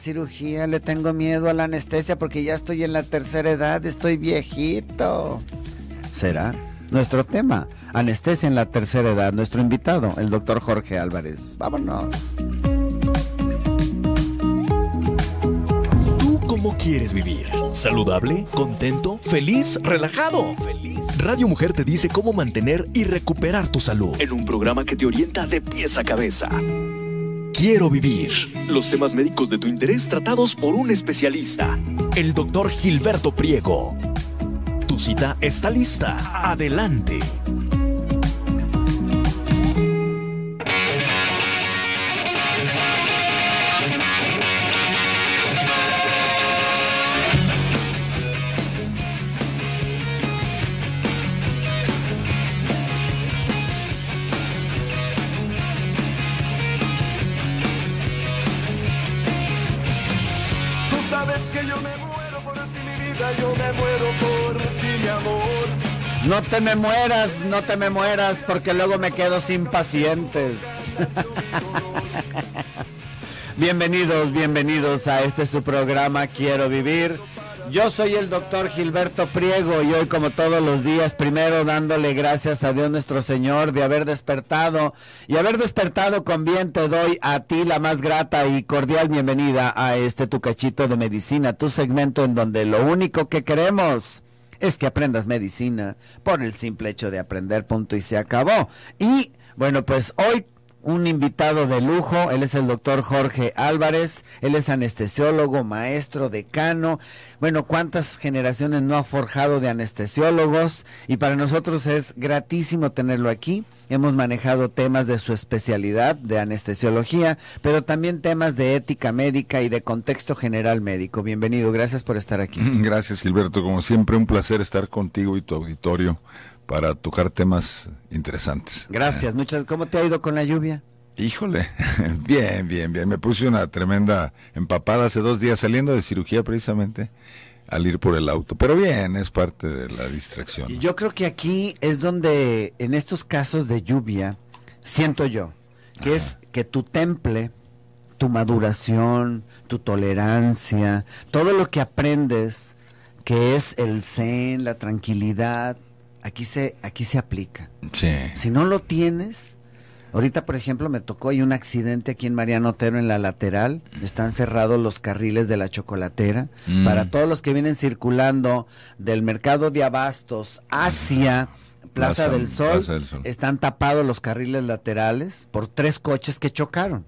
cirugía, le tengo miedo a la anestesia porque ya estoy en la tercera edad, estoy viejito. ¿Será? Nuestro tema, anestesia en la tercera edad, nuestro invitado, el doctor Jorge Álvarez. Vámonos. ¿Tú cómo quieres vivir? ¿Saludable? ¿Contento? ¿Feliz? ¿Relajado? ¿Feliz? Radio Mujer te dice cómo mantener y recuperar tu salud en un programa que te orienta de pies a cabeza. Quiero Vivir. Los temas médicos de tu interés tratados por un especialista, el doctor Gilberto Priego. Tu cita está lista. Adelante. No te me mueras, no te me mueras, porque luego me quedo sin pacientes. bienvenidos, bienvenidos a este su programa Quiero Vivir. Yo soy el doctor Gilberto Priego y hoy como todos los días, primero dándole gracias a Dios nuestro Señor de haber despertado y haber despertado con bien te doy a ti la más grata y cordial bienvenida a este tu cachito de medicina, tu segmento en donde lo único que queremos es que aprendas medicina por el simple hecho de aprender, punto y se acabó. Y bueno, pues hoy un invitado de lujo, él es el doctor Jorge Álvarez, él es anestesiólogo, maestro, decano, bueno, cuántas generaciones no ha forjado de anestesiólogos y para nosotros es gratísimo tenerlo aquí. Hemos manejado temas de su especialidad de anestesiología, pero también temas de ética médica y de contexto general médico. Bienvenido, gracias por estar aquí. Gracias Gilberto, como siempre un placer estar contigo y tu auditorio para tocar temas interesantes. Gracias, eh. muchas. ¿Cómo te ha ido con la lluvia? Híjole, bien, bien, bien. Me puse una tremenda empapada hace dos días saliendo de cirugía precisamente al ir por el auto. Pero bien, es parte de la distracción. Y Yo creo que aquí es donde, en estos casos de lluvia, siento yo, que es que tu temple, tu maduración, tu tolerancia, todo lo que aprendes, que es el zen, la tranquilidad, aquí se, aquí se aplica. Si no lo tienes, ahorita por ejemplo me tocó, hay un accidente aquí en Mariano Otero en la lateral, están cerrados los carriles de la chocolatera. Mm. Para todos los que vienen circulando del mercado de abastos hacia... Plaza, del Sol, están tapados los carriles laterales por tres coches que chocaron.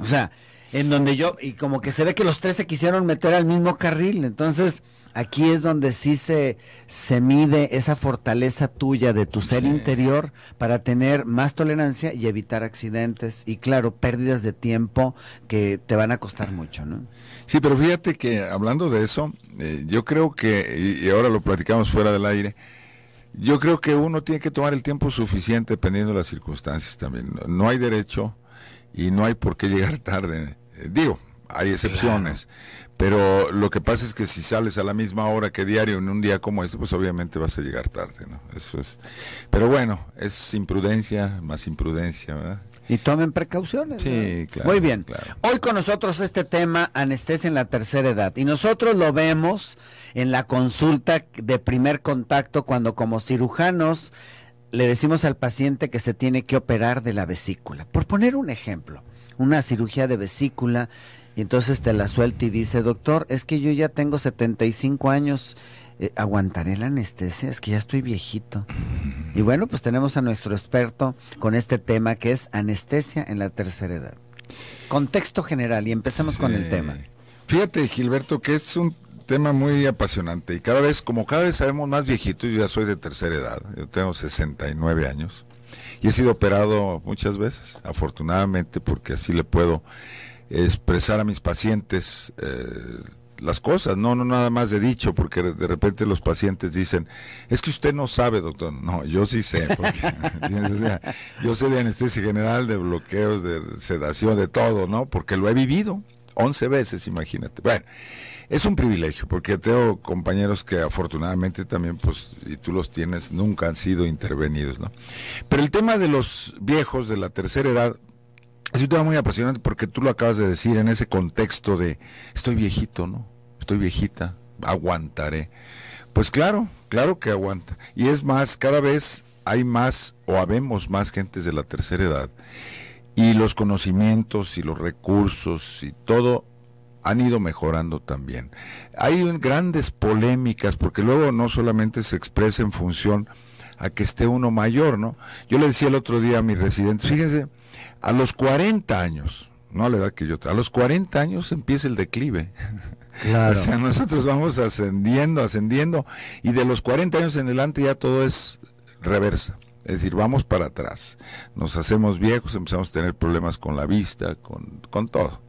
O sea, en donde yo, y como que se ve que los tres se quisieron meter al mismo carril, entonces Aquí es donde sí se, se mide esa fortaleza tuya de tu ser interior para tener más tolerancia y evitar accidentes y claro, pérdidas de tiempo que te van a costar mucho, ¿no? Sí, pero fíjate que hablando de eso, eh, yo creo que, y ahora lo platicamos fuera del aire, yo creo que uno tiene que tomar el tiempo suficiente dependiendo de las circunstancias también. No, hay derecho y no hay por qué llegar tarde. digo, hay excepciones, pero lo que pasa es que si sales a la misma hora que diario en un día como este, pues obviamente vas a llegar tarde, ¿no? Eso es. Pero bueno, es imprudencia más imprudencia, ¿verdad? Y tomen precauciones. Sí, claro. Muy bien. Hoy con nosotros este tema, anestesia en la tercera edad. Y nosotros lo vemos en la consulta de primer contacto cuando como cirujanos le decimos al paciente que se tiene que operar de la vesícula. Por poner un ejemplo, una cirugía de vesícula y entonces te la suelta y dice, doctor, es que yo ya tengo 75 años, eh, ¿aguantaré la anestesia? Es que ya estoy viejito. Y bueno, pues tenemos a nuestro experto con este tema que es anestesia en la tercera edad. Contexto general y empecemos con el tema. Fíjate, Gilberto, que es un tema muy apasionante y cada vez, como cada vez sabemos más viejito, yo ya soy de tercera edad, yo tengo 69 años y he sido operado muchas veces, afortunadamente, porque así le puedo expresar a mis pacientes eh, las cosas, no, no nada más de dicho, porque de repente los pacientes dicen, es que usted no sabe, doctor. No, yo sí sé, porque, yo sé de anestesia general, de bloqueos, de sedación, de todo, ¿no? Porque lo he vivido 11 veces, imagínate. Bueno, es un privilegio, porque tengo compañeros que afortunadamente también, pues, y tú los tienes, nunca han sido intervenidos, ¿no? Pero el tema de los viejos de la tercera edad, es un tema muy apasionante porque tú lo acabas de decir en ese contexto de estoy viejito, ¿no? Estoy viejita, aguantaré. Pues claro, claro que aguanta. Y es más, cada vez hay más o habemos más gentes de la tercera edad. Y los conocimientos y los recursos y todo han ido mejorando también. Hay grandes polémicas porque luego no solamente se expresa en función a que esté uno mayor, ¿no? Yo le decía el otro día a mis residentes, fíjense, a los 40 años, no a la edad que yo, tengo, a los 40 años empieza el declive. Claro. o sea, nosotros vamos ascendiendo, ascendiendo, y de los 40 años en adelante ya todo es reversa. Es decir, vamos para atrás. Nos hacemos viejos, empezamos a tener problemas con la vista, con, con todo.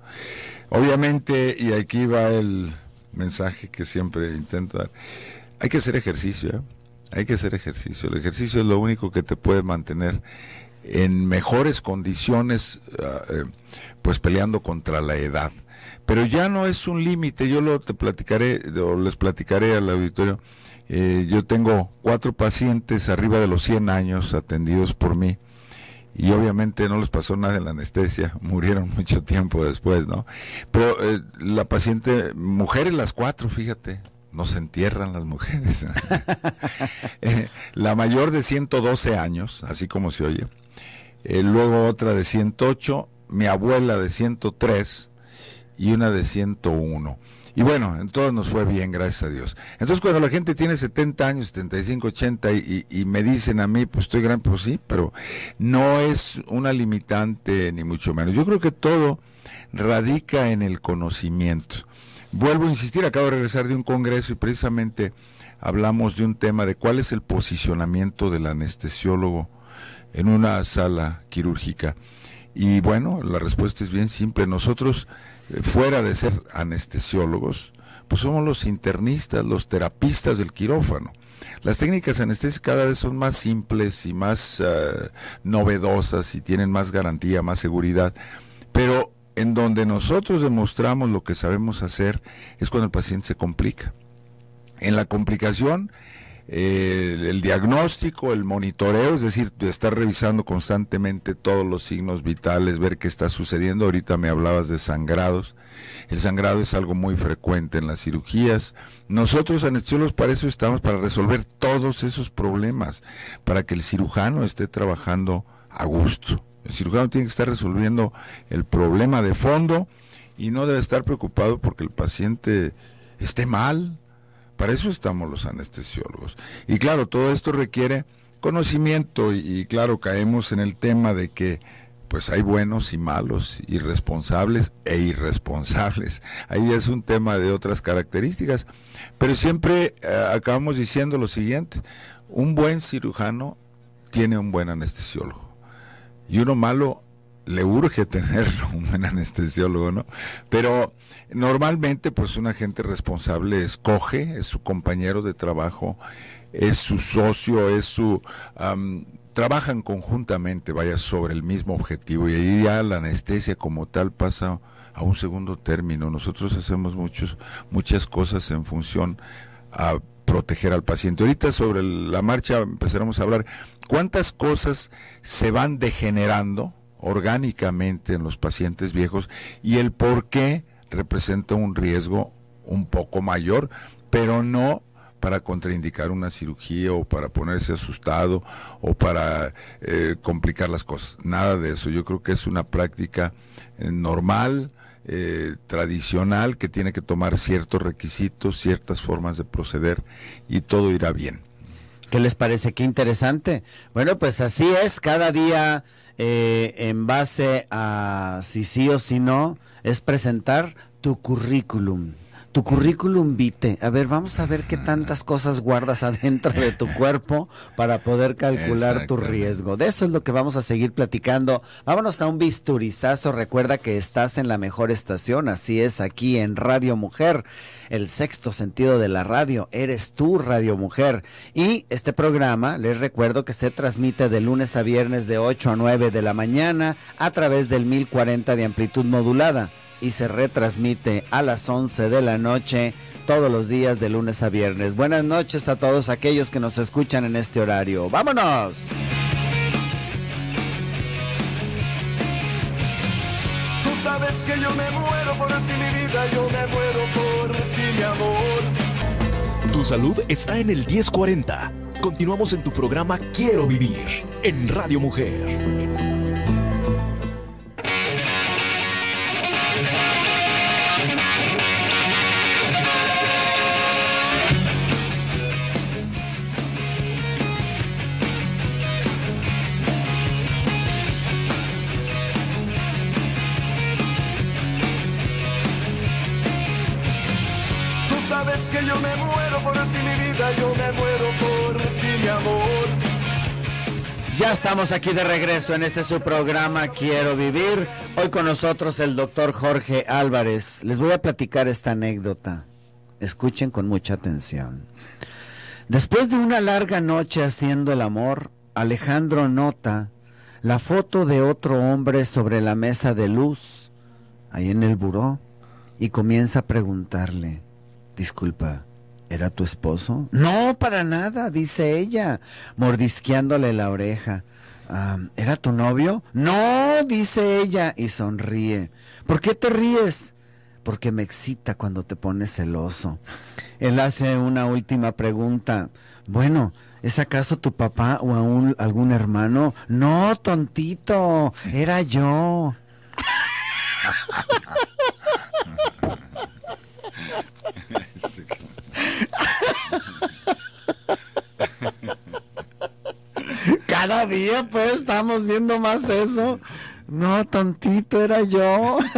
Obviamente, y aquí va el mensaje que siempre intento dar, hay que hacer ejercicio, ¿eh? hay que hacer ejercicio. El ejercicio es lo único que te puede mantener en mejores condiciones, eh, pues peleando contra la edad. Pero ya no es un límite, yo lo te platicaré, o les platicaré al auditorio. Eh, yo tengo cuatro pacientes arriba de los 100 años atendidos por mí y obviamente no les pasó nada en la anestesia, murieron mucho tiempo después, ¿no? Pero eh, la paciente, mujeres las cuatro, fíjate, no se entierran las mujeres. la mayor de 112 años, así como se oye, eh, luego otra de 108, mi abuela de 103 y una de 101. Y bueno, en todo nos fue bien, gracias a Dios. Entonces cuando la gente tiene 70 años, 75, 80 y, y me dicen a mí, pues estoy gran, pues sí, pero no es una limitante ni mucho menos. Yo creo que todo radica en el conocimiento. Vuelvo a insistir, acabo de regresar de un congreso y precisamente hablamos de un tema de cuál es el posicionamiento del anestesiólogo en una sala quirúrgica. Y bueno, la respuesta es bien simple. Nosotros, eh, fuera de ser anestesiólogos, pues somos los internistas, los terapistas del quirófano. Las técnicas anestésicas cada vez son más simples y más eh, novedosas y tienen más garantía, más seguridad. Pero en donde nosotros demostramos lo que sabemos hacer es cuando el paciente se complica. En la complicación el diagnóstico, el monitoreo, es decir, estar revisando constantemente todos los signos vitales, ver qué está sucediendo. Ahorita me hablabas de sangrados. El sangrado es algo muy frecuente en las cirugías. Nosotros anestesiólogos para eso estamos, para resolver todos esos problemas, para que el cirujano esté trabajando a gusto. El cirujano tiene que estar resolviendo el problema de fondo y no debe estar preocupado porque el paciente esté mal, para eso estamos los anestesiólogos. Y claro, todo esto requiere conocimiento y, claro, caemos en el tema de que pues hay buenos y malos, irresponsables e irresponsables. Ahí es un tema de otras características. Pero siempre eh, acabamos diciendo lo siguiente, un buen cirujano tiene un buen anestesiólogo y uno malo le urge tener un buen anestesiólogo, ¿no? Pero normalmente, pues un agente responsable escoge, es su compañero de trabajo, es su socio, es su... trabajan conjuntamente, vaya, sobre el mismo objetivo y ahí ya la anestesia como tal pasa a un segundo término. Nosotros hacemos muchos, muchas cosas en función a proteger al paciente. Ahorita sobre la marcha empezaremos a hablar cuántas cosas se van degenerando orgánicamente en los pacientes viejos y el por qué representa un riesgo un poco mayor, pero no para contraindicar una cirugía o para ponerse asustado o para eh, complicar las cosas. Nada de eso. Yo creo que es una práctica eh, normal, eh, tradicional, que tiene que tomar ciertos requisitos, ciertas formas de proceder y todo irá bien. ¿Qué les parece? Qué interesante. Bueno, pues así es, cada día eh, en base a si sí o si no, es presentar tu currículum tu currículum vite. A ver, vamos a ver qué tantas cosas guardas adentro de tu cuerpo para poder calcular tu riesgo. De eso es lo que vamos a seguir platicando. Vámonos a un bisturizazo. Recuerda que estás en la mejor estación, así es, aquí en Radio Mujer. El sexto sentido de la radio, eres tú, Radio Mujer. Y este programa, les recuerdo que se transmite de lunes a viernes de 8 a 9 de la mañana a través del 1040 de amplitud modulada y se retransmite a las 11 de la noche todos los días de lunes a viernes. Buenas noches a todos aquellos que nos escuchan en este horario. ¡Vámonos! Tú sabes que yo me muero por ti, mi vida, yo me muero por ti, amor. Tu salud está en el 1040. Continuamos en tu programa Quiero Vivir en Radio Mujer. yo me muero por ti, mi vida, yo me muero por ti, mi amor. Ya estamos aquí de regreso en este su programa Quiero Vivir. Hoy con nosotros el doctor Jorge Álvarez. Les voy a platicar esta anécdota. Escuchen con mucha atención. Después de una larga noche haciendo el amor, Alejandro nota la foto de otro hombre sobre la mesa de luz, ahí en el buró, y comienza a preguntarle, Disculpa, ¿era tu esposo? No, para nada, dice ella, mordisqueándole la oreja. ¿Era tu novio? No, dice ella y sonríe. ¿Por qué te ríes? Porque me excita cuando te pones celoso. Él hace una última pregunta. Bueno, ¿es acaso tu papá o aún algún hermano? No, tontito, era yo. cada día, pues, estamos viendo más eso. No, tantito, era yo.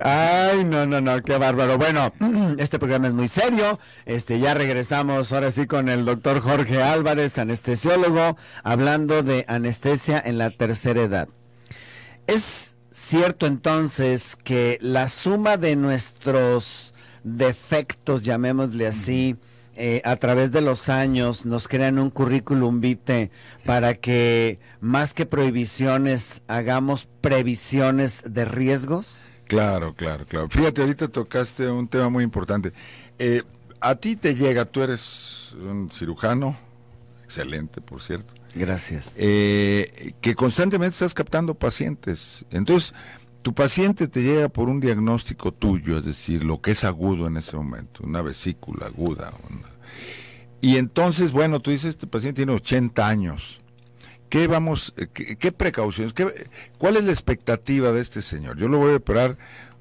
Ay, no, no, no, qué bárbaro. Bueno, este programa es muy serio. Este, ya regresamos ahora sí con el doctor Jorge Álvarez, anestesiólogo, hablando de anestesia en la tercera edad. Es cierto entonces que la suma de nuestros defectos, llamémosle así, eh, a través de los años nos crean un currículum vitae para que más que prohibiciones hagamos previsiones de riesgos? Claro, claro, claro. Fíjate, ahorita tocaste un tema muy importante. Eh, a ti te llega, tú eres un cirujano, excelente, por cierto. Gracias. Eh, que constantemente estás captando pacientes. Entonces, tu paciente te llega por un diagnóstico tuyo, es decir, lo que es agudo en ese momento, una vesícula aguda, una y entonces, bueno, tú dices, este paciente tiene 80 años. ¿Qué vamos, eh, qué, precauciones, cuál es la expectativa de este señor? Yo lo voy a operar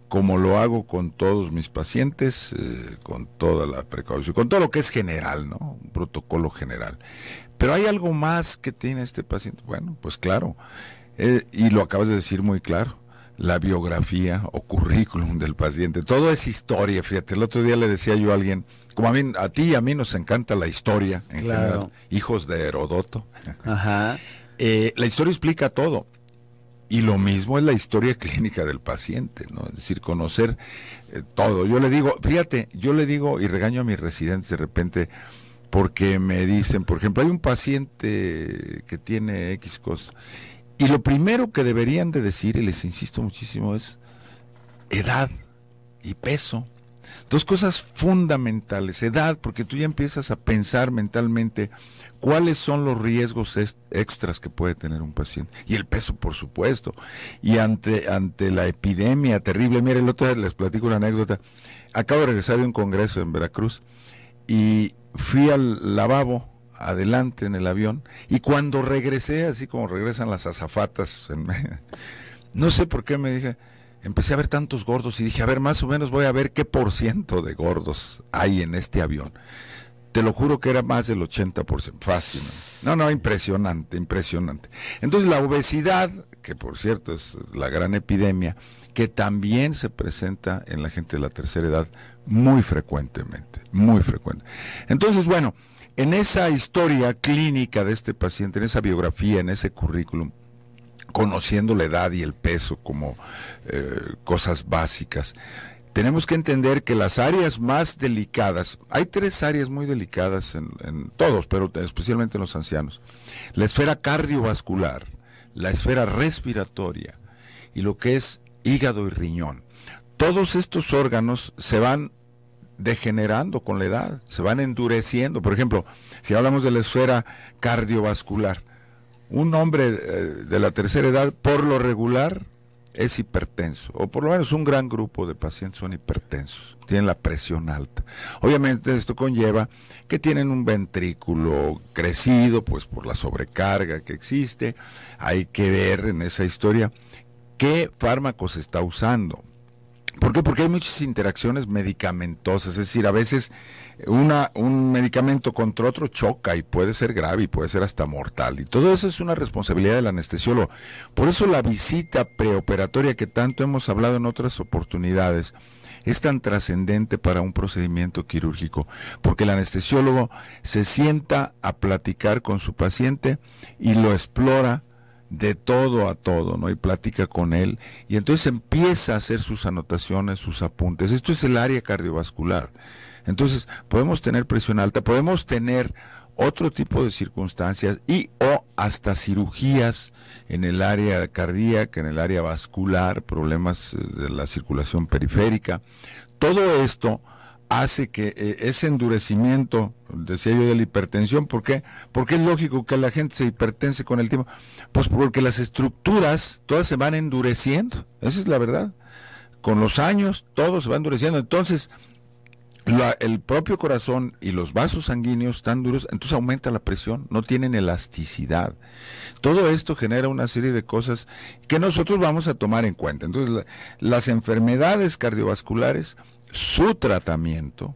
como lo hago con todos mis pacientes, eh, con toda la precaución, con todo lo que es general, ¿no? Un protocolo general. Pero hay algo más que tiene este paciente. Bueno, pues claro, eh, y lo acabas de decir muy claro, la biografía o currículum del paciente. Todo es historia, fíjate, el otro día le decía yo a alguien, como a, mí, ti y a mí nos encanta la historia, hijos de Herodoto, eh, la historia explica todo. Y lo mismo es la historia clínica del paciente, ¿no? Es decir, conocer eh, todo. Yo le digo, fíjate, yo le digo y regaño a mis residentes de repente porque me dicen, por ejemplo, hay un paciente que tiene X cosa y lo primero que deberían de decir, y les insisto muchísimo, es edad y peso. Dos cosas fundamentales. Edad, porque tú ya empiezas a pensar mentalmente cuáles son los riesgos extras que puede tener un paciente. Y el peso, por supuesto. Y ante, ante la epidemia terrible, mire, el otro día les platico una anécdota. Acabo de regresar de un congreso en Veracruz y fui al lavabo adelante en el avión y cuando regresé, así como regresan las azafatas, no sé por qué me dije, empecé a ver tantos gordos y dije, a ver, más o menos voy a ver qué por ciento de gordos hay en este avión. Te lo juro que era más del 80%. Fácil. No, no, impresionante, impresionante. Entonces la obesidad, que por cierto es la gran epidemia, que también se presenta en la gente de la tercera edad muy frecuentemente, muy frecuente. Entonces, bueno, en esa historia clínica de este paciente, en esa biografía, en ese currículum, conociendo la edad y el peso como eh, cosas básicas. Tenemos que entender que las áreas más delicadas, hay tres áreas muy delicadas en todos, pero especialmente en los ancianos. La esfera cardiovascular, la esfera respiratoria y lo que es hígado y riñón. Todos estos órganos se van degenerando con la edad, se van endureciendo. Por ejemplo, si hablamos de la esfera cardiovascular, un hombre eh, de la tercera edad, por lo regular, es hipertenso, o por lo menos un gran grupo de pacientes son hipertensos, tienen la presión alta. Obviamente esto conlleva que tienen un ventrículo crecido, pues por la sobrecarga que existe. Hay que ver en esa historia qué fármacos está usando. ¿Por qué? Porque hay muchas interacciones medicamentosas, es decir, a veces una, un medicamento contra otro choca y puede ser grave y puede ser hasta mortal. Y todo eso es una responsabilidad del anestesiólogo. Por eso la visita preoperatoria que tanto hemos hablado en otras oportunidades es tan trascendente para un procedimiento quirúrgico, porque el anestesiólogo se sienta a platicar con su paciente y lo explora de todo a todo, ¿no? Y platica con él. Y entonces empieza a hacer sus anotaciones, sus apuntes. Esto es el área cardiovascular. Entonces, podemos tener presión alta, podemos tener otro tipo de circunstancias y o hasta cirugías en el área cardíaca, en el área vascular, problemas eh, de la circulación periférica. Todo esto hace que eh, ese endurecimiento, decía yo, de la hipertensión, ¿por qué? Porque es lógico que la gente se hipertense con el tiempo. Pues porque las estructuras todas se van endureciendo, esa es la verdad. Con los años todo se va endureciendo. Entonces, el propio corazón y los vasos sanguíneos tan duros, entonces aumenta la presión, no tienen elasticidad. Todo esto genera una serie de cosas que nosotros vamos a tomar en cuenta. Entonces, las enfermedades cardiovasculares, su tratamiento,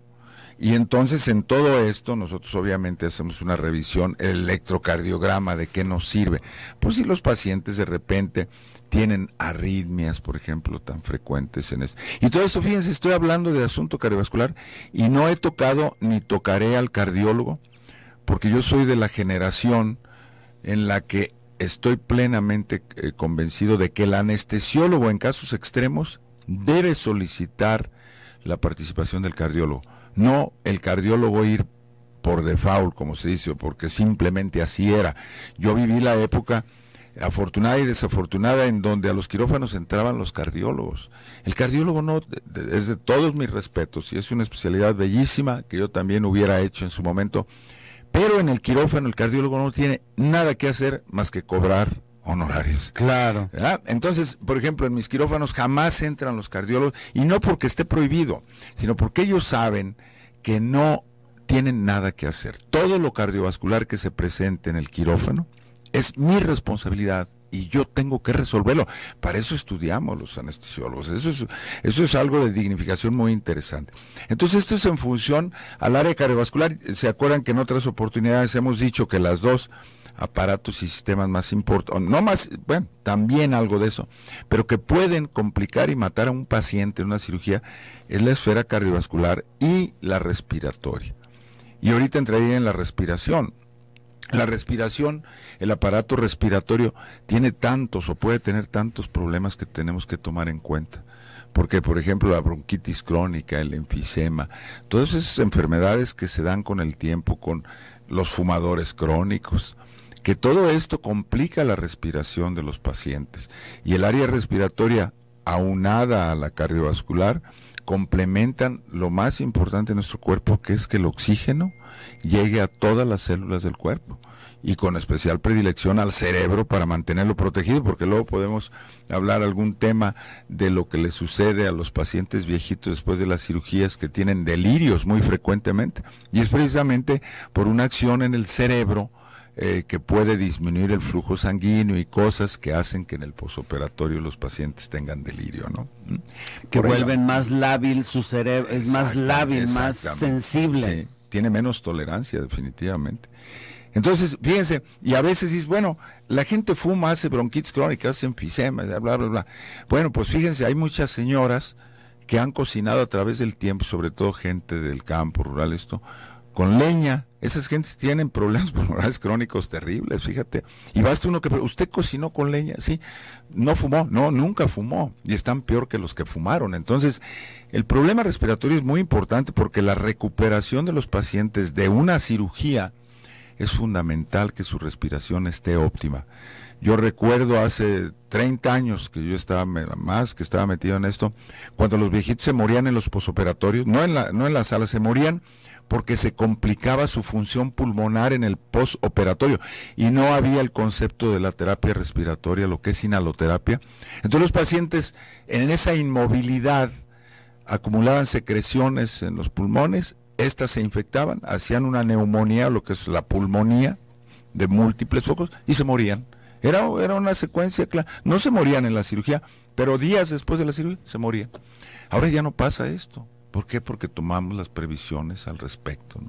y entonces en todo esto nosotros obviamente hacemos una revisión, electrocardiograma de qué nos sirve. Pues si los pacientes de repente tienen arritmias, por ejemplo, tan frecuentes en eso. Y todo esto, fíjense, estoy hablando de asunto cardiovascular y no he tocado ni tocaré al cardiólogo, porque yo soy de la generación en la que estoy plenamente eh, convencido de que el anestesiólogo en casos extremos debe solicitar la participación del cardiólogo, no el cardiólogo ir por default, como se dice, porque simplemente así era. Yo viví la época afortunada y desafortunada en donde a los quirófanos entraban los cardiólogos. El cardiólogo no, es de todos mis respetos y es una especialidad bellísima que yo también hubiera hecho en su momento, pero en el quirófano el cardiólogo no tiene nada que hacer más que cobrar honorarios. Claro. Entonces, por ejemplo, en mis quirófanos jamás entran los cardiólogos y no porque esté prohibido, sino porque ellos saben que no tienen nada que hacer. Todo lo cardiovascular que se presente en el quirófano, es mi responsabilidad y yo tengo que resolverlo. Para eso estudiamos los anestesiólogos. Eso es, eso es algo de dignificación muy interesante. Entonces, esto es en función al área cardiovascular. ¿Se acuerdan que en otras oportunidades hemos dicho que las dos aparatos y sistemas más importantes, no más, bueno, también algo de eso, pero que pueden complicar y matar a un paciente en una cirugía es la esfera cardiovascular y la respiratoria. Y ahorita entraría en la respiración la respiración, el aparato respiratorio tiene tantos o puede tener tantos problemas que tenemos que tomar en cuenta. Porque, por ejemplo, la bronquitis crónica, el enfisema, todas esas enfermedades que se dan con el tiempo, con los fumadores crónicos, que todo esto complica la respiración de los pacientes. Y el área respiratoria, aunada a la cardiovascular, complementan lo más importante de nuestro cuerpo, que es que el oxígeno llegue a todas las células del cuerpo y con especial predilección al cerebro para mantenerlo protegido, porque luego podemos hablar algún tema de lo que le sucede a los pacientes viejitos después de las cirugías que tienen delirios muy frecuentemente, y es precisamente por una acción en el cerebro eh, que puede disminuir el flujo sanguíneo y cosas que hacen que en el posoperatorio los pacientes tengan delirio, ¿no? ¿Mm? Que vuelven más lábil su cerebro, es más lábil, más sensible. tiene menos tolerancia definitivamente. Entonces, fíjense, y a veces dices, bueno, la gente fuma, hace bronquitis crónica, hace enfisema, bla, bla, bla. Bueno, pues fíjense, hay muchas señoras que han cocinado a través del tiempo, sobre todo gente del campo rural, esto, con leña. Esas gentes tienen problemas pulmonares crónicos terribles, fíjate. Y basta uno que, usted cocinó con leña, sí, no fumó, no, nunca fumó. Y están peor que los que fumaron. Entonces, el problema respiratorio es muy importante porque la recuperación de los pacientes de una cirugía es fundamental que su respiración esté óptima. Yo recuerdo hace 30 años que yo estaba más, que estaba metido en esto, cuando los viejitos se morían en los posoperatorios, no en la, no en la sala, se morían porque se complicaba su función pulmonar en el postoperatorio y no había el concepto de la terapia respiratoria, lo que es inhaloterapia. Entonces los pacientes en esa inmovilidad acumulaban secreciones en los pulmones, estas se infectaban, hacían una neumonía, lo que es la pulmonía de múltiples focos y se morían. Era, era una secuencia clara. No se morían en la cirugía, pero días después de la cirugía se morían. Ahora ya no pasa esto. ¿Por qué? Porque tomamos las previsiones al respecto.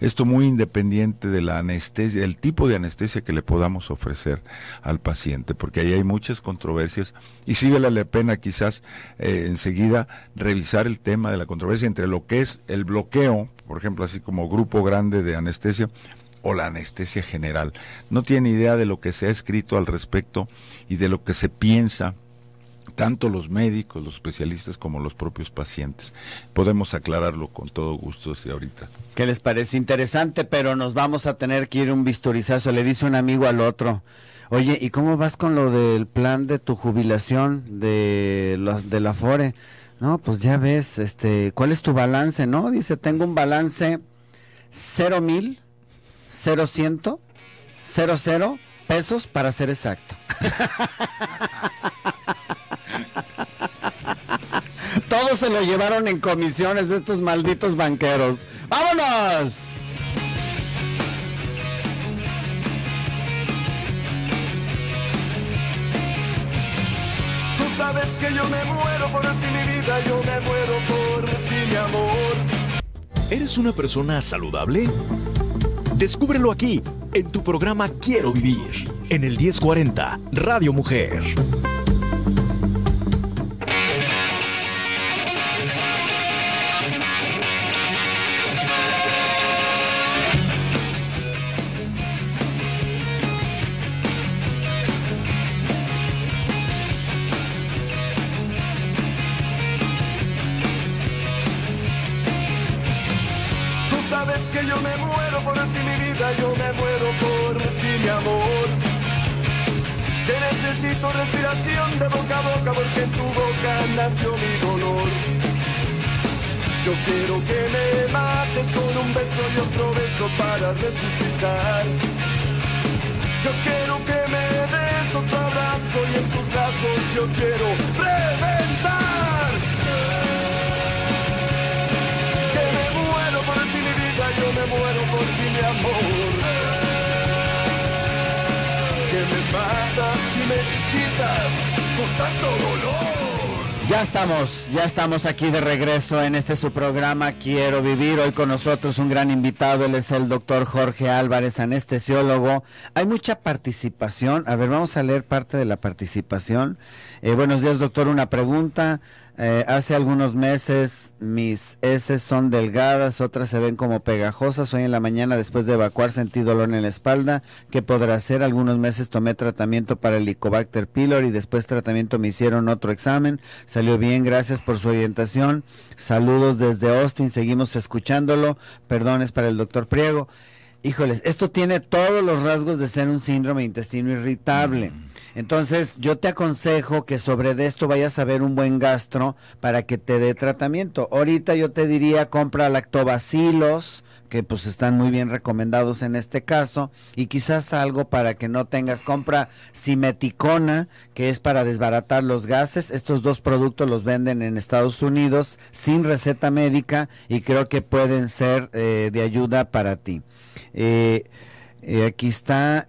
Esto muy independiente de la anestesia, el tipo de anestesia que le podamos ofrecer al paciente, porque ahí hay muchas controversias y sí vale la pena quizás eh, enseguida revisar el tema de la controversia entre lo que es el bloqueo, por ejemplo, así como grupo grande de anestesia, o la anestesia general. No tiene idea de lo que se ha escrito al respecto y de lo que se piensa tanto los médicos, los especialistas como los propios pacientes. Podemos aclararlo con todo gusto si ahorita. ¿Qué les parece interesante? Pero nos vamos a tener que ir un bisturizazo. Le dice un amigo al otro. Oye, ¿y cómo vas con lo del plan de tu jubilación de la, FORE? No, pues ya ves, este, ¿cuál es tu balance? No, dice, tengo un balance cero mil, cero ciento, cero cero pesos para ser exacto. Todos se lo llevaron en comisiones de estos malditos banqueros. ¡Vámonos! Tú sabes que yo me muero por ti, mi vida, yo me muero por ti, amor. ¿Eres una persona saludable? Descúbrelo aquí, en tu programa Quiero Vivir, en el 1040, Radio Mujer. Ya estamos, ya estamos aquí de regreso en este su programa Quiero Vivir. Hoy con nosotros un gran invitado, él es el doctor Jorge Álvarez, anestesiólogo. Hay mucha participación. A ver, vamos a leer parte de la participación. Eh, buenos días, doctor. Una pregunta. Eh, hace algunos meses mis heces son delgadas, otras se ven como pegajosas. Hoy en la mañana después de evacuar sentí dolor en la espalda. ¿Qué podrá ser? Algunos meses tomé tratamiento para el Helicobacter pylori, después tratamiento me hicieron otro examen. Salió bien, gracias por su orientación. Saludos desde Austin, seguimos escuchándolo. Perdones para el doctor Priego. Híjoles, esto tiene todos los rasgos de ser un síndrome de intestino irritable. Mm. Entonces, yo te aconsejo que sobre de esto vayas a ver un buen gastro para que te dé tratamiento. Ahorita yo te diría compra lactobacilos, que pues están muy bien recomendados en este caso, y quizás algo para que no tengas compra simeticona, que es para desbaratar los gases. Estos dos productos los venden en Estados Unidos sin receta médica y creo que pueden ser eh, de ayuda para ti. Eh, eh, aquí está.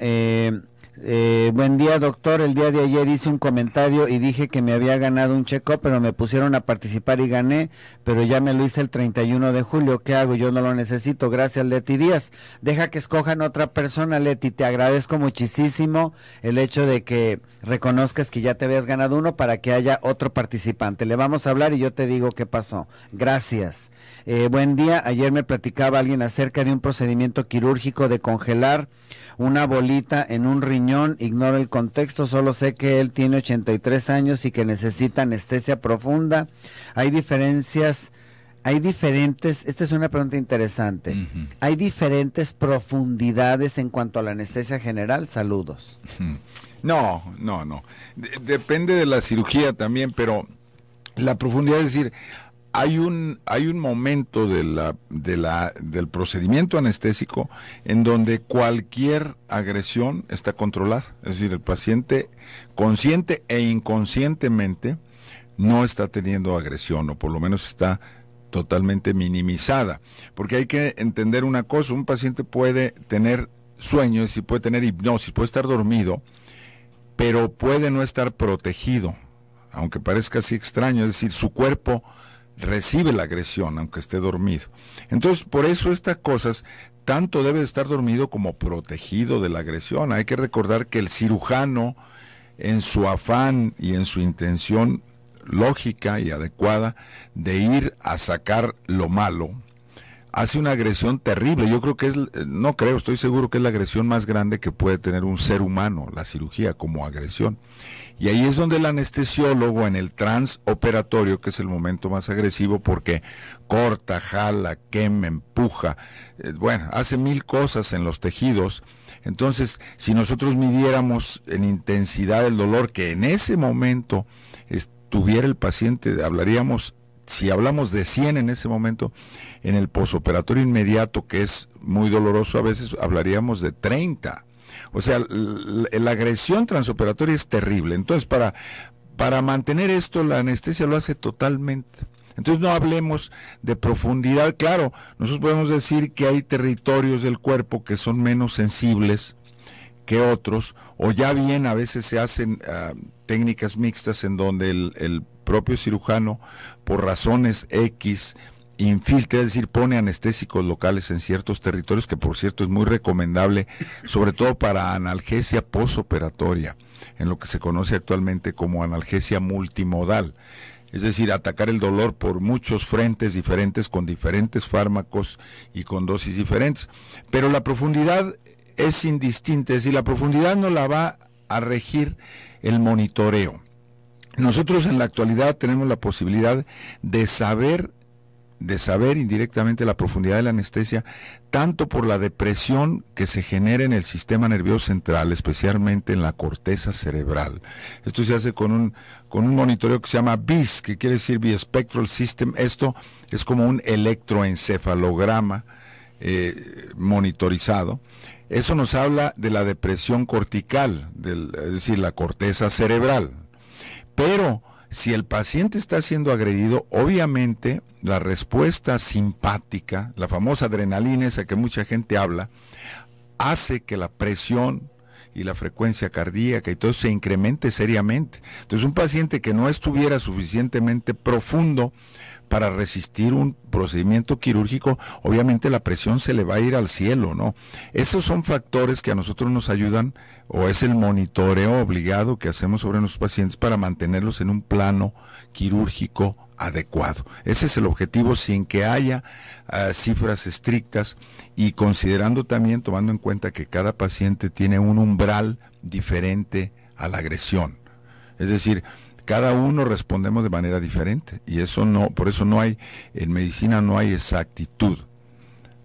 Eh, buen día, doctor. El día de ayer hice un comentario y dije que me había ganado un checo, pero me pusieron a participar y gané, pero ya me lo hice el 31 de julio. ¿Qué hago? Yo no lo necesito. Gracias, Leti Díaz. Deja que escojan otra persona, Leti. Te agradezco muchísimo el hecho de que reconozcas que ya te habías ganado uno para que haya otro participante. Le vamos a hablar y yo te digo qué pasó. Gracias. Eh, buen día. Ayer me platicaba alguien acerca de un procedimiento quirúrgico de congelar una bolita en un riñón ignora el contexto, solo sé que él tiene 83 años y que necesita anestesia profunda. Hay diferencias, hay diferentes, esta es una pregunta interesante, hay diferentes profundidades en cuanto a la anestesia general. Saludos. No, no, no. depende de la cirugía también, pero la profundidad es decir, hay un, hay un momento de la, la, del procedimiento anestésico en donde cualquier agresión está controlada. Es decir, el paciente consciente e inconscientemente no está teniendo agresión o por lo menos está totalmente minimizada. Porque hay que entender una cosa, un paciente puede tener sueños y puede tener hipnosis, puede estar dormido, pero puede no estar protegido, aunque parezca así extraño, es decir, su cuerpo recibe la agresión, aunque esté dormido. Entonces, por eso estas cosas, tanto debe estar dormido como protegido de la agresión. Hay que recordar que el cirujano, en su afán y en su intención lógica y adecuada de ir a sacar lo malo, hace una agresión terrible. Yo creo que es, eh, no creo, estoy seguro que es la agresión más grande que puede tener un ser humano, la cirugía como agresión. Y ahí es donde el anestesiólogo en el transoperatorio, que es el momento más agresivo porque corta, jala, quema, empuja, eh, bueno, hace mil cosas en los tejidos. Entonces, si nosotros midiéramos en intensidad el dolor que en ese momento estuviera el paciente, hablaríamos si hablamos de 100 en ese momento, en el posoperatorio inmediato, que es muy doloroso a veces, hablaríamos de 30. O sea, la agresión transoperatoria es terrible. Entonces, para, para mantener esto, la anestesia lo hace totalmente. Entonces no hablemos de profundidad. Claro, nosotros podemos decir que hay territorios del cuerpo que son menos sensibles que otros, o ya bien a veces se hacen ah, técnicas mixtas en donde el propio cirujano, por razones X, infiltra, es decir, pone anestésicos locales en ciertos territorios, que por cierto es muy recomendable, sobre todo para analgesia posoperatoria, en lo que se conoce actualmente como analgesia multimodal. Es decir, atacar el dolor por muchos frentes diferentes, con diferentes fármacos y con dosis diferentes. Pero la profundidad es indistinta, es decir, la profundidad no la va a regir el monitoreo. Nosotros en la actualidad tenemos la posibilidad de saber de saber indirectamente la profundidad de la anestesia, tanto por la depresión que se genera en el sistema nervioso central, especialmente en la corteza cerebral. Esto se hace con un, con un monitoreo que se llama BIS, que quiere decir Bispectral System. Esto es como un electroencefalograma eh, monitorizado. Eso nos habla de la depresión cortical, es decir, la corteza cerebral pero si el paciente está siendo agredido, obviamente la respuesta simpática, la famosa adrenalina esa que mucha gente habla, hace que la presión y la frecuencia cardíaca y todo se incremente seriamente. Entonces un paciente que no estuviera suficientemente profundo para resistir un procedimiento quirúrgico, obviamente la presión se le va a ir al cielo, ¿no? Esos son factores que a nosotros nos ayudan o es el monitoreo obligado que hacemos sobre los pacientes para mantenerlos en un plano quirúrgico adecuado. Ese es el objetivo sin que haya ah, cifras estrictas y considerando también, tomando en cuenta que cada paciente tiene un umbral diferente a la agresión. Es decir, cada uno respondemos de manera diferente y eso no, por eso no hay, en medicina no hay exactitud.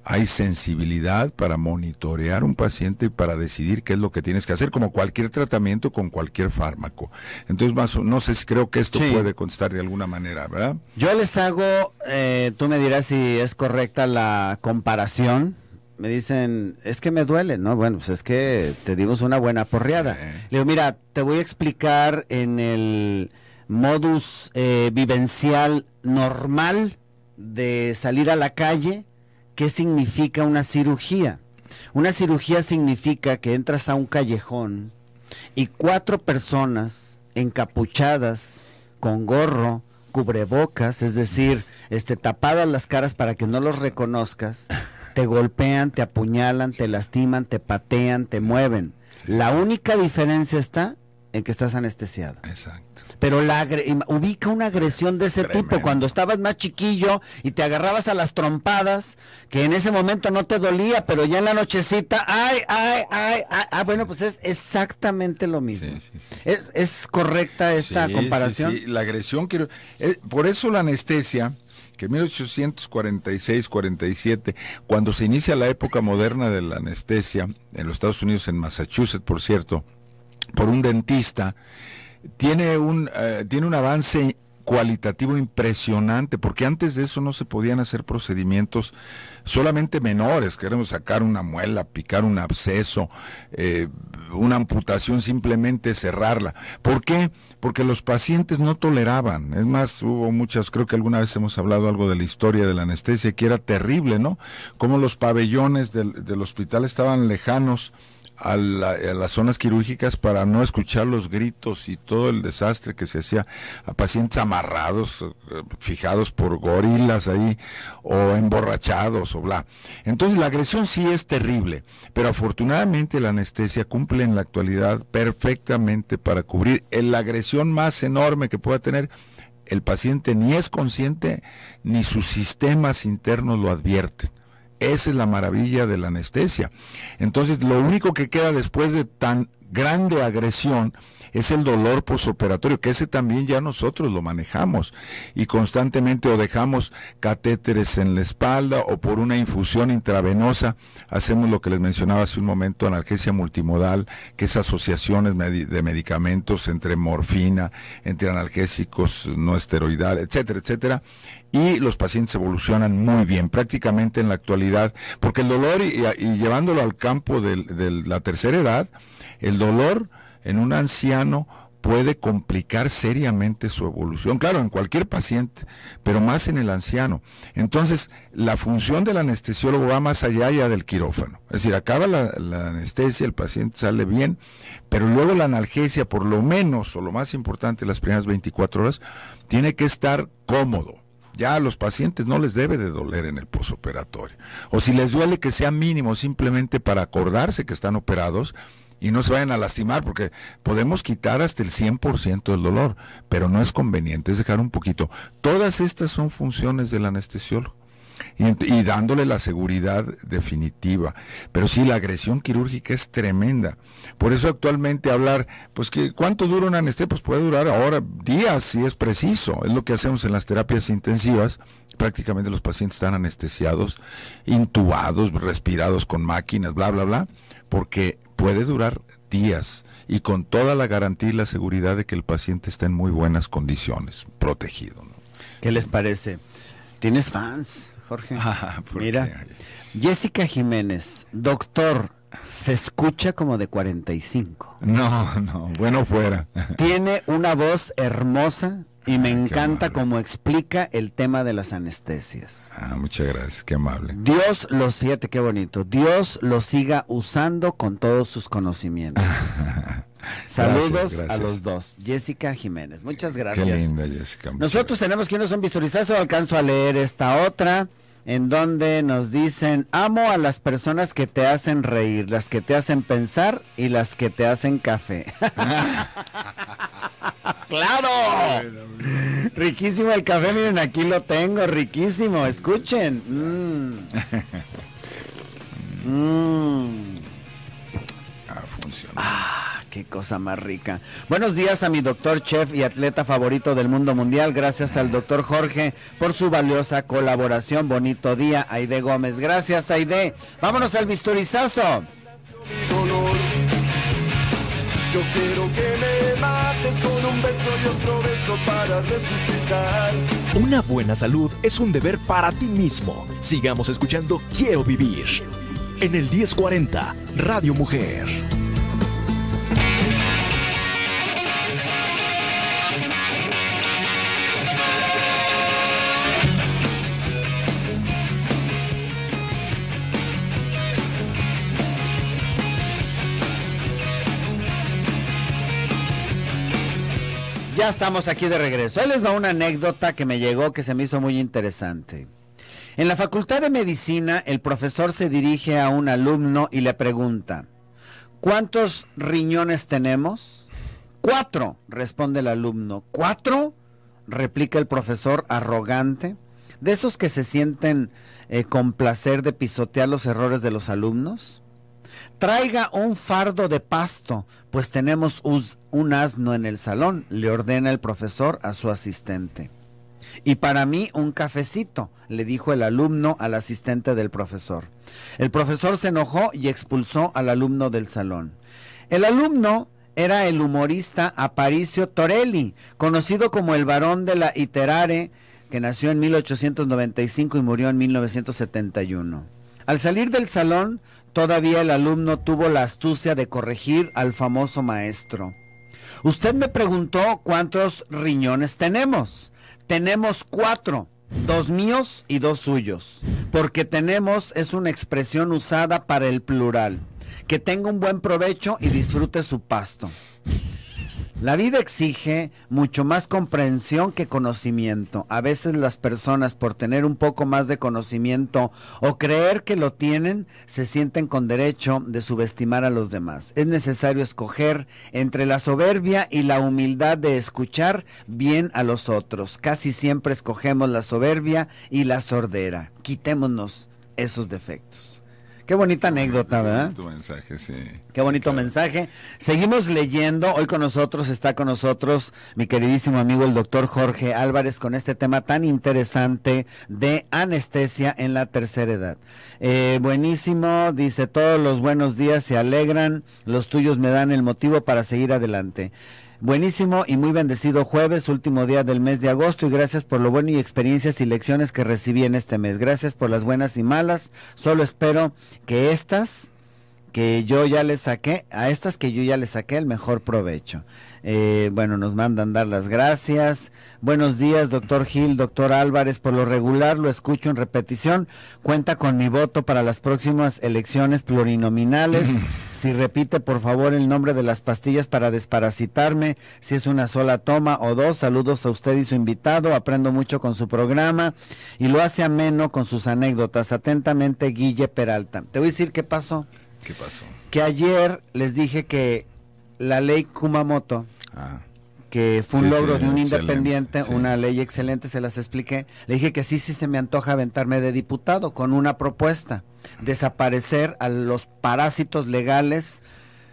Hay sensibilidad para monitorear un paciente para decidir qué es lo que tienes que hacer, como cualquier tratamiento con cualquier fármaco. Entonces, más, no sé si creo que esto puede constar de alguna manera, ¿verdad? Yo les hago, eh, tú me dirás si es correcta la comparación me dicen, es que me duele, ¿no? Bueno, pues es que te dimos una buena porreada. Le digo, mira, te voy a explicar en el modus eh, vivencial normal de salir a la calle qué significa una cirugía. Una cirugía significa que entras a un callejón y cuatro personas encapuchadas, con gorro, cubrebocas, es decir, este, tapadas las caras para que no los reconozcas, te golpean, te apuñalan, te lastiman, te patean, te mueven. La única diferencia está en que estás anestesiado. Exacto. Pero la ubica una agresión de ese tipo cuando estabas más chiquillo y te agarrabas a las trompadas, que en ese momento no te dolía, pero ya en la nochecita, ay, ay, ay, ah, bueno, pues es exactamente lo mismo. Es, correcta esta comparación. Sí, sí, La agresión, quiero, eh, por eso la anestesia que 1846-47, cuando se inicia la época moderna de la anestesia, en los Estados Unidos, en Massachusetts, por cierto, por un dentista, tiene un, eh, tiene un avance cualitativo impresionante, porque antes de eso no se podían hacer procedimientos solamente menores, queremos sacar una muela, picar un absceso, eh, una amputación, simplemente cerrarla. ¿Por qué? Porque los pacientes no toleraban. Es más, hubo muchas, creo que alguna vez hemos hablado algo de la historia de la anestesia, que era terrible, ¿no? Como los pabellones del hospital estaban lejanos a, las zonas quirúrgicas para no escuchar los gritos y todo el desastre que se hacía a pacientes amarrados, eh, fijados por gorilas ahí, o emborrachados, o bla. Entonces la agresión sí es terrible, pero afortunadamente la anestesia cumple en la actualidad perfectamente para cubrir la agresión más enorme que pueda tener. El paciente ni es consciente, ni sus sistemas internos lo advierten. Esa es la maravilla de la anestesia. Entonces, lo único que queda después de tan grande agresión es el dolor posoperatorio, que ese también ya nosotros lo manejamos y constantemente o dejamos catéteres en la espalda o por una infusión intravenosa hacemos lo que les mencionaba hace un momento, analgesia multimodal, que es asociaciones de medicamentos entre morfina, entre analgésicos no esteroidal, etcétera, etcétera, y los pacientes evolucionan muy bien, prácticamente en la actualidad, porque el dolor, y, llevándolo al campo de la tercera edad, el dolor en un anciano puede complicar seriamente su evolución. Claro, en cualquier paciente, pero más en el anciano. Entonces, la función del anestesiólogo va más allá ya del quirófano. Es decir, acaba la, anestesia, el paciente sale bien, pero luego la analgesia, por lo menos, o lo más importante, las primeras 24 horas, tiene que estar cómodo. Ya a los pacientes no les debe de doler en el posoperatorio. O si les duele que sea mínimo, simplemente para acordarse que están operados y no se vayan a lastimar, porque podemos quitar hasta el 100% del dolor, pero no es conveniente, es dejar un poquito. Todas estas son funciones del anestesiólogo. Y, dándole la seguridad definitiva. Pero sí, la agresión quirúrgica es tremenda. Por eso actualmente hablar, pues que cuánto dura un anestesia, pues puede durar ahora días si es preciso. Es lo que hacemos en las terapias intensivas. Prácticamente los pacientes están anestesiados, intubados, respirados con máquinas, bla, bla, bla, porque puede durar días y con toda la garantía y la seguridad de que el paciente está en muy buenas condiciones, protegido. ¿Qué les parece? Tienes fans, Jorge. Ah, Mira, Jessica Jiménez, doctor, se escucha como de 45. No, no, bueno fuera. Tiene una voz hermosa, y me ah, encanta cómo explica el tema de las anestesias. Ah, muchas gracias, qué amable. Dios los, fíjate qué bonito, Dios los siga usando con todos sus conocimientos. Saludos a los dos. Jessica Jiménez, muchas gracias. Qué linda, Jessica. Nosotros tenemos que irnos a un alcanzo a leer esta otra en donde nos dicen, amo a las personas que te hacen reír, las que te hacen pensar y las que te hacen café. ¡Claro! Riquísimo el café, miren, aquí lo tengo, riquísimo, escuchen. Mm. Mm. Ah, funciona. Qué cosa más rica. Buenos días a mi doctor chef y atleta favorito del mundo mundial. Gracias al doctor Jorge por su valiosa colaboración. Bonito día, Aide Gómez. Gracias, Aide. Vámonos al bisturizazo. Yo quiero que me con un beso y otro beso para Una buena salud es un deber para ti mismo. Sigamos escuchando Quiero vivir. En el 1040, Radio Mujer. Ya estamos aquí de regreso. Ahí les va una anécdota que me llegó que se me hizo muy interesante. En la Facultad de Medicina, el profesor se dirige a un alumno y le pregunta, ¿cuántos riñones tenemos? Cuatro, responde el alumno. ¿Cuatro? replica el profesor arrogante. De esos que se sienten eh, con placer de pisotear los errores de los alumnos. Traiga un fardo de pasto, pues tenemos un, asno en el salón, le ordena el profesor a su asistente. Y para mí un cafecito, le dijo el alumno al asistente del profesor. El profesor se enojó y expulsó al alumno del salón. El alumno era el humorista Aparicio Torelli, conocido como el varón de la Iterare, que nació en 1895 y murió en 1971. Al salir del salón, Todavía el alumno tuvo la astucia de corregir al famoso maestro. Usted me preguntó cuántos riñones tenemos. Tenemos cuatro, dos míos y dos suyos, porque tenemos es una expresión usada para el plural. Que tenga un buen provecho y disfrute su pasto. La vida exige mucho más comprensión que conocimiento. A veces las personas por tener un poco más de conocimiento o creer que lo tienen, se sienten con derecho de subestimar a los demás. Es necesario escoger entre la soberbia y la humildad de escuchar bien a los otros. Casi siempre escogemos la soberbia y la sordera. Quitémonos esos defectos. Qué bonita anécdota, ¿verdad? Tu mensaje, sí. Qué bonito mensaje. Seguimos leyendo. Hoy con nosotros está con nosotros mi queridísimo amigo el doctor Jorge Álvarez con este tema tan interesante de anestesia en la tercera edad. Eh, buenísimo, dice todos los buenos días se alegran, los tuyos me dan el motivo para seguir adelante. Buenísimo y muy bendecido jueves, último día del mes de agosto y gracias por lo bueno y experiencias y lecciones que recibí en este mes. Gracias por las buenas y malas. Solo espero que estas que yo ya le saqué, a estas que yo ya le saqué el mejor provecho. Eh, bueno, nos mandan dar las gracias. Buenos días, doctor Gil, doctor Álvarez. Por lo regular lo escucho en repetición. Cuenta con mi voto para las próximas elecciones plurinominales. si repite, por favor, el nombre de las pastillas para desparasitarme, si es una sola toma o dos. Saludos a usted y su invitado. Aprendo mucho con su programa y lo hace ameno con sus anécdotas. Atentamente, Guille Peralta. Te voy a decir qué pasó. ¿Qué pasó? Que ayer les dije que la ley Kumamoto, ah. que fue un logro de un independiente, una ley excelente, se las expliqué. Le dije que sí, sí se me antoja aventarme de diputado con una propuesta: ah. desaparecer a los parásitos legales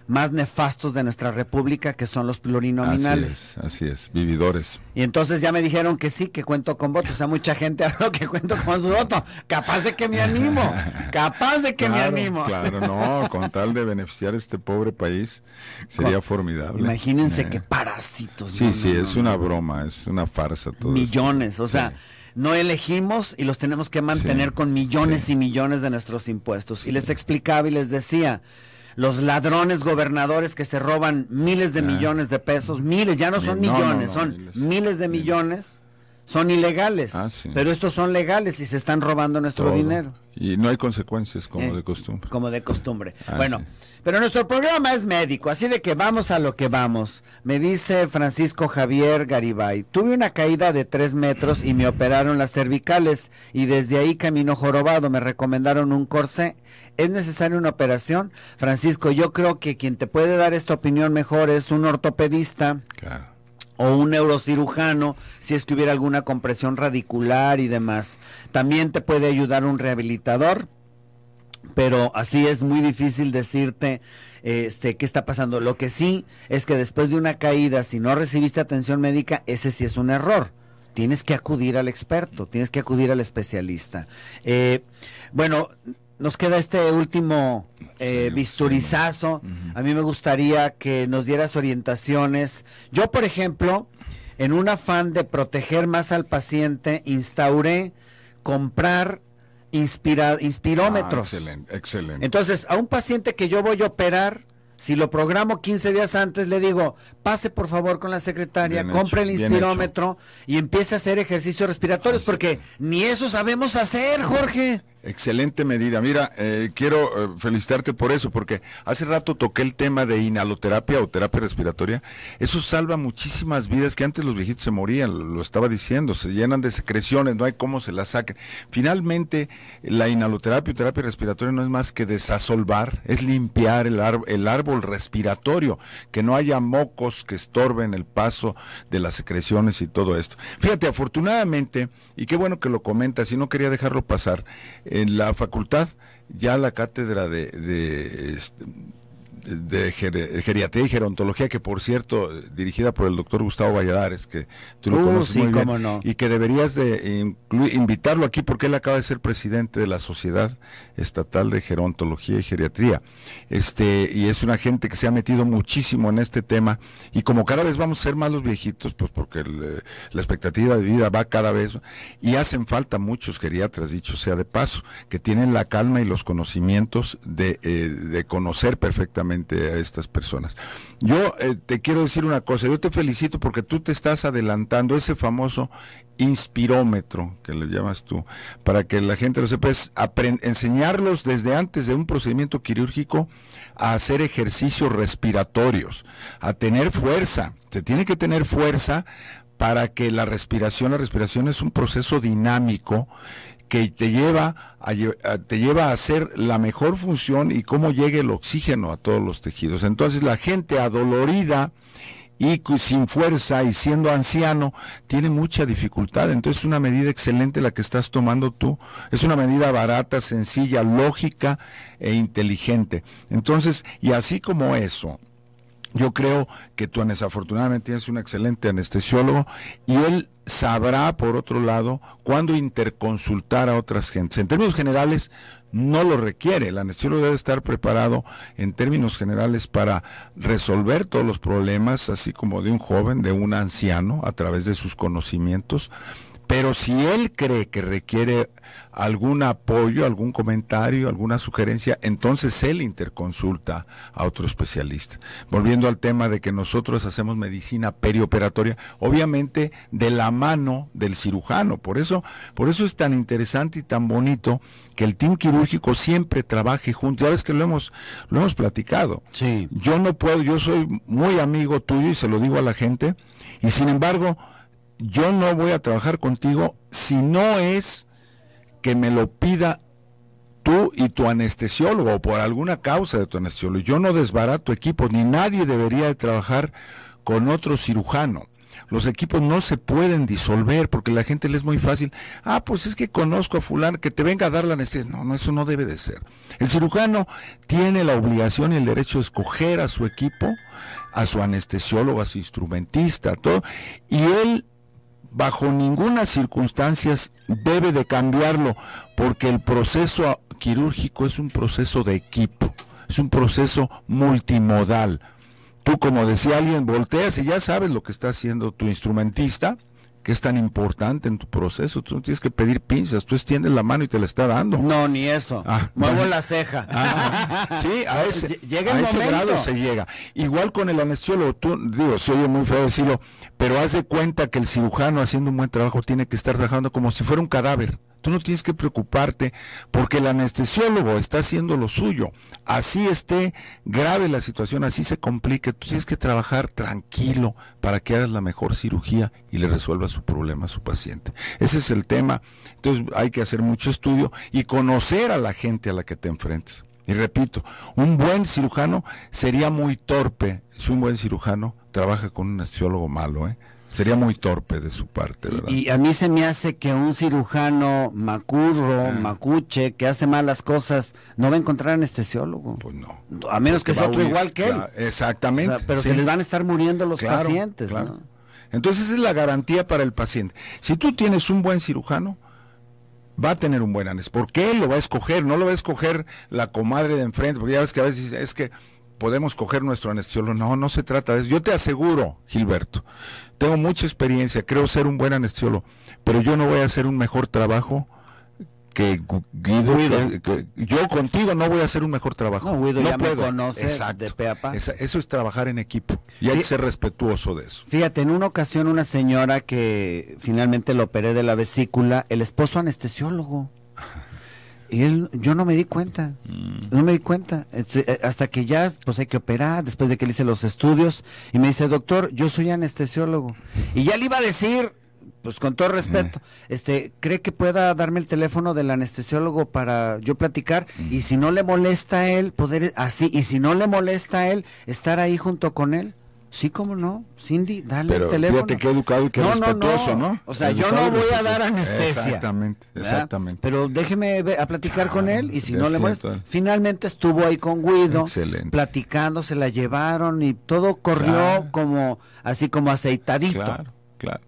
más nefastos de nuestra república, que son los plurinominales. Así es, así es, vividores. Y entonces ya me dijeron que sí, que cuento con votos. O sea, mucha gente habla que cuento con su voto. Capaz de que me animo, capaz de que me animo. Claro, no, con tal de beneficiar este pobre país, sería formidable. Imagínense eh. qué parásitos. Sí, sí, es una broma, es una farsa todo. Millones, o sea. no elegimos y los tenemos que mantener con millones y millones de nuestros impuestos. Y les explicaba y les decía, los ladrones gobernadores que se roban miles de ah. millones de pesos, miles, ya no son millones, son miles, de millones son ilegales, ah, pero estos son legales y se están robando nuestro dinero. Y no hay consecuencias como eh, de costumbre. Como de costumbre. Ah, bueno, pero nuestro programa es médico, así de que vamos a lo que vamos. Me dice Francisco Javier Garibay, tuve una caída de tres metros y me operaron las cervicales y desde ahí camino jorobado, me recomendaron un corsé ¿Es necesaria una operación? Francisco, yo creo que quien te puede dar esta opinión mejor es un ortopedista. o un neurocirujano si es que hubiera alguna compresión radicular y demás. También te puede ayudar un rehabilitador, pero así es muy difícil decirte este, qué está pasando. Lo que sí es que después de una caída, si no recibiste atención médica, ese sí es un error. Tienes que acudir al experto, tienes que acudir al especialista. Eh, bueno, nos queda este último eh, bisturizazo. A mí me gustaría que nos dieras orientaciones. Yo, por ejemplo, en un afán de proteger más al paciente, instauré comprar inspirómetros. Ah, excelente, excelente. Entonces, a un paciente que yo voy a operar, si lo programo 15 días antes, le digo, pase por favor con la secretaria, compre el inspirómetro y empiece a hacer ejercicios respiratorios, porque ni eso sabemos hacer, Jorge. Excelente medida. Mira, eh, quiero eh, felicitarte por eso, porque hace rato toqué el tema de inhaloterapia o terapia respiratoria. Eso salva muchísimas vidas que antes los viejitos se morían, lo estaba diciendo, se llenan de secreciones, no hay cómo se las saquen. Finalmente, la inhaloterapia o terapia respiratoria no es más que desasolvar, es limpiar el, el árbol respiratorio, que no haya mocos que estorben el paso de las secreciones y todo esto. Fíjate, afortunadamente, y qué bueno que lo comentas, y no quería dejarlo pasar, en la facultad, ya la cátedra de, este, de geriatría y gerontología, que por cierto, dirigida por el doctor Gustavo Valladares, que tú lo uh, conoces muy bien, y que deberías de invitarlo aquí porque él acaba de ser presidente de la Sociedad Estatal de Gerontología y Geriatría. Este, y es una gente que se ha metido muchísimo en este tema, y como cada vez vamos a ser más los viejitos, pues porque eh, la expectativa de vida va cada vez, y hacen falta muchos geriatras, dicho sea de paso, que tienen la calma y los conocimientos de eh, conocer perfectamente a estas personas. Yo eh, te quiero decir una cosa, yo te felicito porque tú te estás adelantando ese famoso inspirómetro que le llamas tú, para que la gente lo sepa, es enseñarlos desde antes de un procedimiento quirúrgico a hacer ejercicios respiratorios, a tener fuerza. Se tiene que tener fuerza para que la respiración, la respiración es un proceso dinámico que te lleva a, te lleva a hacer la mejor función y cómo llegue el oxígeno a todos los tejidos. Entonces la gente adolorida y sin fuerza y siendo anciano tiene mucha dificultad. Entonces es una medida excelente la que estás tomando tú. Es una medida barata, sencilla, lógica e inteligente. Entonces, y así como eso, yo creo que tú desafortunadamente tienes un excelente anestesiólogo y él sabrá, por otro lado, cuándo interconsultar a otras gentes. En términos generales, no lo requiere. El anestesiólogo debe estar preparado en términos generales para resolver todos los problemas, así como de un joven, de un anciano, a través de sus conocimientos pero si él cree que requiere algún apoyo, algún comentario, alguna sugerencia, entonces él interconsulta a otro especialista. Volviendo al tema de que nosotros hacemos medicina perioperatoria, obviamente de la mano del cirujano. Por eso, por eso es tan interesante y tan bonito que el team quirúrgico siempre trabaje junto. Ya ves que lo hemos, lo hemos platicado. Sí. Yo no puedo, yo soy muy amigo tuyo y se lo digo a la gente. Y sin embargo, yo no voy a trabajar contigo si no es que me lo pida tú y tu anestesiólogo o por alguna causa de tu anestesiólogo. Yo no desbarato equipo ni nadie debería de trabajar con otro cirujano. Los equipos no se pueden disolver porque la gente le es muy fácil. Ah, pues es que conozco a fulano que te venga a dar la anestesia. No, no, eso no debe de ser. El cirujano tiene la obligación y el derecho de escoger a su equipo, a su anestesiólogo, a su instrumentista, todo. Y él bajo ninguna circunstancia debe de cambiarlo, porque el proceso quirúrgico es un proceso de equipo, es un proceso multimodal. Tú, como decía alguien, volteas y ya sabes lo que está haciendo tu instrumentista, que es tan importante en tu proceso. Tú no tienes que pedir pinzas, tú extiendes la mano y te la está dando. No, ni eso. Ah, Muevo la ceja. Ah, sí, a ese, llega ese grado se llega. Igual con el anestesiólogo, tú, digo, soy muy feo decirlo, pero haz de cuenta que el cirujano haciendo un buen trabajo tiene que estar trabajando como si fuera un cadáver. Tú no tienes que preocuparte porque el anestesiólogo está haciendo lo suyo. Así esté grave la situación, así se complique. Tú tienes que trabajar tranquilo para que hagas la mejor cirugía y le resuelvas su problema a su paciente. Ese es el tema. Entonces hay que hacer mucho estudio y conocer a la gente a la que te enfrentes. Y repito, un buen cirujano sería muy torpe si un buen cirujano trabaja con un anestesiólogo malo. ¿eh? Sería muy torpe de su parte, ¿verdad? Y, a mí se me hace que un cirujano macurro, ah. macuche, que hace malas cosas, no va a encontrar anestesiólogo. Pues no. A menos que sea otro igual que él. Exactamente. pero se les van a estar muriendo los pacientes, ¿no? Entonces es la garantía para el paciente. Si tú tienes un buen cirujano, va a tener un buen anestesiólogo. Porque él lo va a escoger, no lo va a escoger la comadre de enfrente. Porque ya ves que a veces es que podemos coger nuestro anestesiólogo. No, no se trata de eso. Yo te aseguro, Gilberto, tengo mucha experiencia, creo ser un buen anestesiólogo, pero yo no voy a hacer un mejor trabajo que Guido, yo contigo no voy a hacer un mejor trabajo. No, Guido ya puedo. conoce eso es trabajar en equipo y hay que ser respetuoso de eso. Fíjate, en una ocasión una señora que finalmente lo operé de la vesícula, el esposo anestesiólogo. Y él, yo no me di cuenta, mm. no me di cuenta. Este, eh, hasta que ya, pues hay que operar, después de que le hice los estudios, y me dice, doctor, yo soy anestesiólogo. Y ya le iba a decir, pues con todo respeto, mm. este, ¿cree que pueda darme el teléfono del anestesiólogo para yo platicar? Y mm. si no le molesta a él, poder así, y si no le molesta a él, estar ahí junto con él. Sí, cómo no. Cindy, dale el teléfono. Fíjate qué educado y que respetuoso, no, O sea, yo no voy a dar anestesia. Exactamente, exactamente. Pero déjeme a platicar con él y si no le muestro. Finalmente estuvo ahí con Guido. Excelente. Platicando, se la llevaron y todo corrió como así como aceitadito. Claro, claro.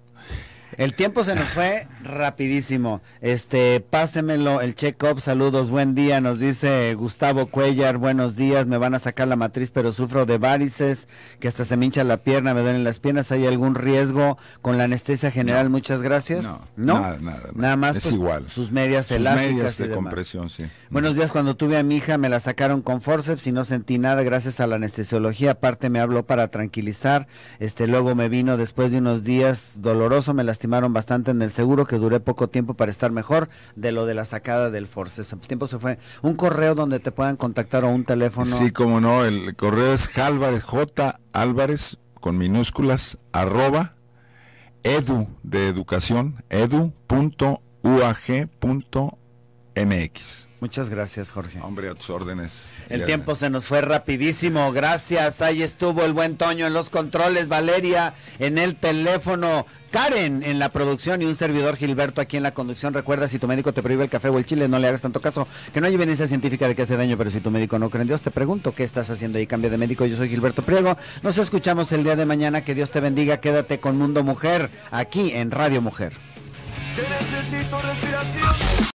El tiempo se nos fue rapidísimo. Este, pásemelo el check-up. Saludos, buen día. Nos dice Gustavo Cuellar, buenos días. Me van a sacar la matriz, pero sufro de varices, que hasta se me hincha la pierna, me duelen las piernas. ¿Hay algún riesgo con la anestesia general? Muchas gracias. No, Nada, nada, nada, más. Es pues, igual. Sus medias sus elásticas. Medias de compresión, sí. Buenos días. Cuando tuve a mi hija, me la sacaron con forceps y no sentí nada gracias a la anestesiología. Aparte, me habló para tranquilizar. Este, luego me vino después de unos días doloroso, me las Estimaron bastante en el seguro, que duré poco tiempo para estar mejor de lo de la sacada del force. tiempo se fue. Un correo donde te puedan contactar o un teléfono. Sí, como no, el correo es Jálvarez, J. Álvarez, con minúsculas, arroba, edu de educación, edu.uag.org. MX. Muchas gracias, Jorge. Hombre, a tus órdenes. El tiempo se nos fue rapidísimo. Gracias. Ahí estuvo el buen Toño en los controles, Valeria en el teléfono, Karen en la producción y un servidor Gilberto aquí en la conducción. Recuerda, si tu médico te prohíbe el café o el chile, no le hagas tanto caso. Que no hay evidencia científica de que hace daño, pero si tu médico no cree en Dios, te pregunto, ¿qué estás haciendo ahí? Cambia de médico. Yo soy Gilberto Priego. Nos escuchamos el día de mañana. Que Dios te bendiga. Quédate con Mundo Mujer aquí en Radio Mujer. necesito respiración.